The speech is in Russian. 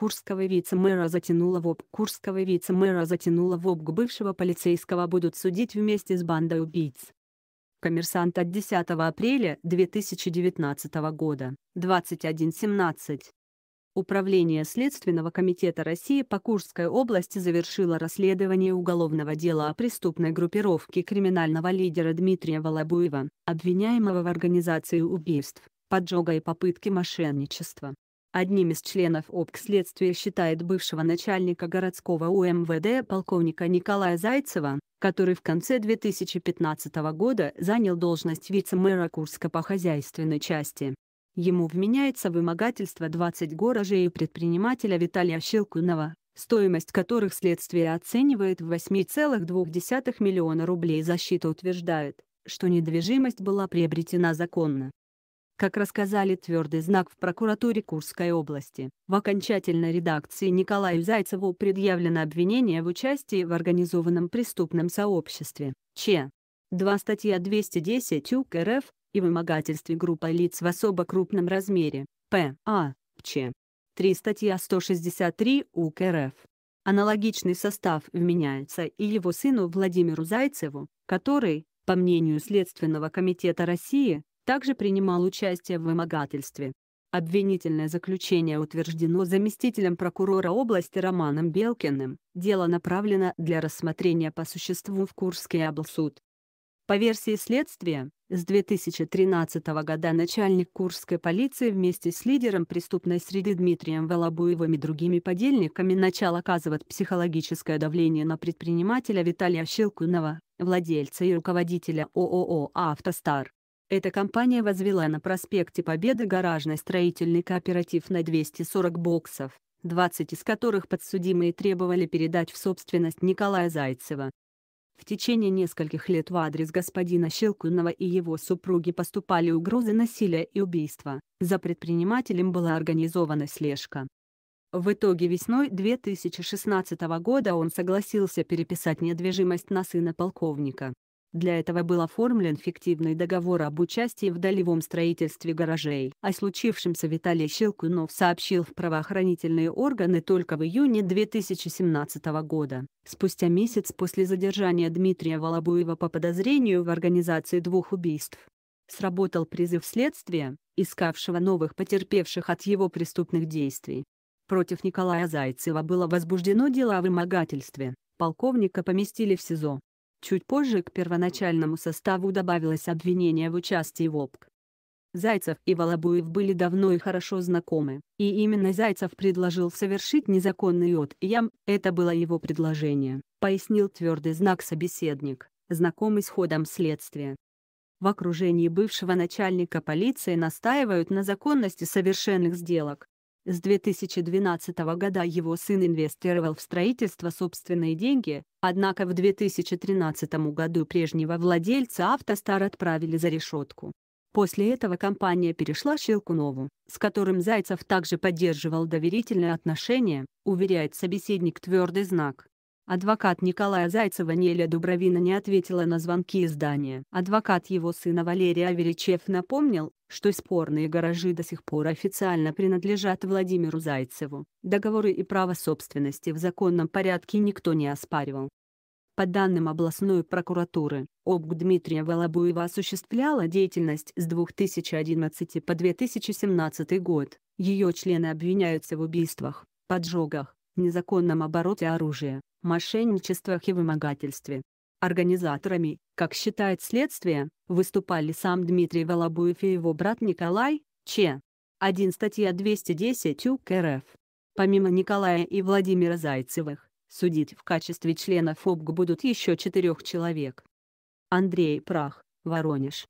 курского вице-мэра затянула в об. Курского вице-мэра затянула в обг Бывшего полицейского будут судить вместе с бандой убийц. Коммерсант от 10 апреля 2019 года, 21.17. Управление Следственного комитета России по Курской области завершило расследование уголовного дела о преступной группировке криминального лидера Дмитрия Волобуева, обвиняемого в организации убийств, поджога и попытки мошенничества. Одним из членов ОПК следствие считает бывшего начальника городского УМВД полковника Николая Зайцева, который в конце 2015 года занял должность вице-мэра Курска по хозяйственной части. Ему вменяется вымогательство 20 гаражей и предпринимателя Виталия Щелкунова, стоимость которых следствие оценивает в 8,2 миллиона рублей. Защита утверждает, что недвижимость была приобретена законно как рассказали твердый знак в прокуратуре Курской области. В окончательной редакции Николаю Зайцеву предъявлено обвинение в участии в организованном преступном сообществе, Ч. 2 статья 210 УК РФ и вымогательстве группой лиц в особо крупном размере, П. А. Ч. 3 статья 163 УК РФ. Аналогичный состав вменяется и его сыну Владимиру Зайцеву, который, по мнению Следственного комитета России, также принимал участие в вымогательстве. Обвинительное заключение утверждено заместителем прокурора области Романом Белкиным. Дело направлено для рассмотрения по существу в Курский облсуд. По версии следствия, с 2013 года начальник Курской полиции вместе с лидером преступной среды Дмитрием Волобуевым и другими подельниками начал оказывать психологическое давление на предпринимателя Виталия Щелкунова, владельца и руководителя ООО «Автостар». Эта компания возвела на проспекте Победы гаражный строительный кооператив на 240 боксов, 20 из которых подсудимые требовали передать в собственность Николая Зайцева. В течение нескольких лет в адрес господина Щелкунова и его супруги поступали угрозы насилия и убийства, за предпринимателем была организована слежка. В итоге весной 2016 года он согласился переписать недвижимость на сына полковника. Для этого был оформлен фиктивный договор об участии в долевом строительстве гаражей. О случившемся Виталий Щелкунов сообщил в правоохранительные органы только в июне 2017 года. Спустя месяц после задержания Дмитрия Волобуева по подозрению в организации двух убийств сработал призыв следствия, искавшего новых потерпевших от его преступных действий. Против Николая Зайцева было возбуждено дело о вымогательстве, полковника поместили в СИЗО. Чуть позже к первоначальному составу добавилось обвинение в участии в ОПК. Зайцев и Волобуев были давно и хорошо знакомы, и именно Зайцев предложил совершить незаконный от ям, это было его предложение, пояснил твердый знак собеседник, знакомый с ходом следствия. В окружении бывшего начальника полиции настаивают на законности совершенных сделок, с 2012 года его сын инвестировал в строительство собственные деньги, однако в 2013 году прежнего владельца «Автостар» отправили за решетку. После этого компания перешла Щелкунову, с которым Зайцев также поддерживал доверительные отношения, уверяет собеседник «Твердый знак». Адвокат Николая Зайцева Неля Дубровина не ответила на звонки издания. Адвокат его сына Валерия Аверичев напомнил, что спорные гаражи до сих пор официально принадлежат Владимиру Зайцеву. Договоры и право собственности в законном порядке никто не оспаривал. По данным областной прокуратуры, ОБГ Дмитрия Волобуева осуществляла деятельность с 2011 по 2017 год. Ее члены обвиняются в убийствах, поджогах, незаконном обороте оружия, мошенничествах и вымогательстве. Организаторами, как считает следствие, выступали сам Дмитрий Волобуев и его брат Николай, Ч. 1 статья 210 УК РФ. Помимо Николая и Владимира Зайцевых, судить в качестве членов ОБГ будут еще четырех человек. Андрей Прах, Воронеж.